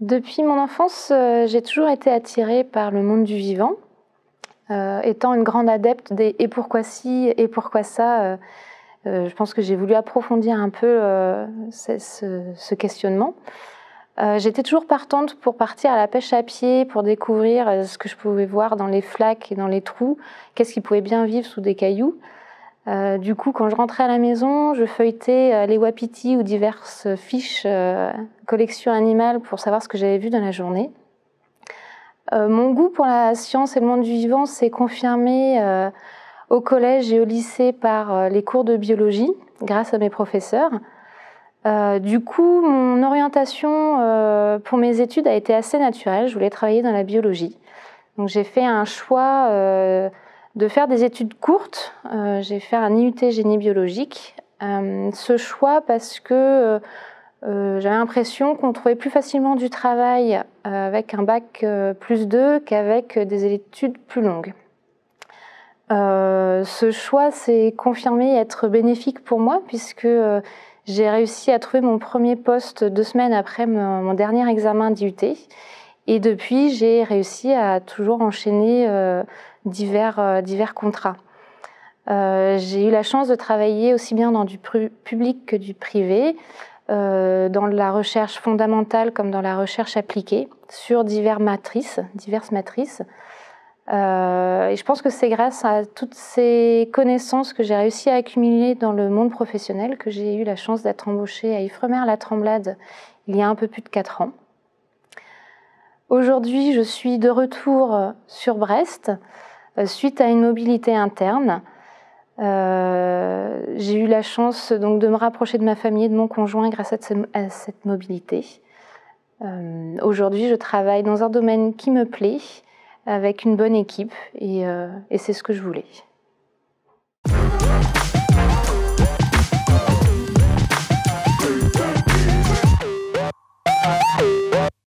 Depuis mon enfance, euh, j'ai toujours été attirée par le monde du vivant. Euh, étant une grande adepte des et pourquoi si et pourquoi ça, euh, je pense que j'ai voulu approfondir un peu ce, questionnement. J'étais toujours partante pour partir à la pêche à pied, pour découvrir ce que je pouvais voir dans les flaques et dans les trous, qu'est-ce qui pouvait bien vivre sous des cailloux. Euh, du coup, quand je rentrais à la maison, je feuilletais euh, les wapitis ou diverses fiches euh, collections animales pour savoir ce que j'avais vu dans la journée. mon goût pour la science et le monde du vivant s'est confirmé au collège et au lycée par les cours de biologie, grâce à mes professeurs. du coup, mon orientation pour mes études a été assez naturelle. Je voulais travailler dans la biologie. Donc, j'ai fait un choix de faire des études courtes. Euh, j'ai fait un IUT génie biologique. Euh, ce choix parce que euh, j'avais l'impression qu'on trouvait plus facilement du travail avec un bac plus 2 qu'avec des études plus longues. ce choix s'est confirmé être bénéfique pour moi puisque j'ai réussi à trouver mon premier poste deux semaines après mon, mon dernier examen d'IUT et depuis, j'ai réussi à toujours enchaîner euh, euh, divers, contrats. Euh, j'ai eu la chance de travailler aussi bien dans du public que du privé, dans la recherche fondamentale comme dans la recherche appliquée, sur diverses matrices, et je pense que c'est grâce à toutes ces connaissances que j'ai réussi à accumuler dans le monde professionnel que j'ai eu la chance d'être embauchée à Ifremer-la-Tremblade il y a un peu plus de 4 ans. Aujourd'hui, je suis de retour euh, sur Brest euh, suite à une mobilité interne. Euh, j'ai eu la chance de me rapprocher de ma famille et de mon conjoint grâce à, cette mobilité. Aujourd'hui, je travaille dans un domaine qui me plaît, avec une bonne équipe, et c'est ce que je voulais.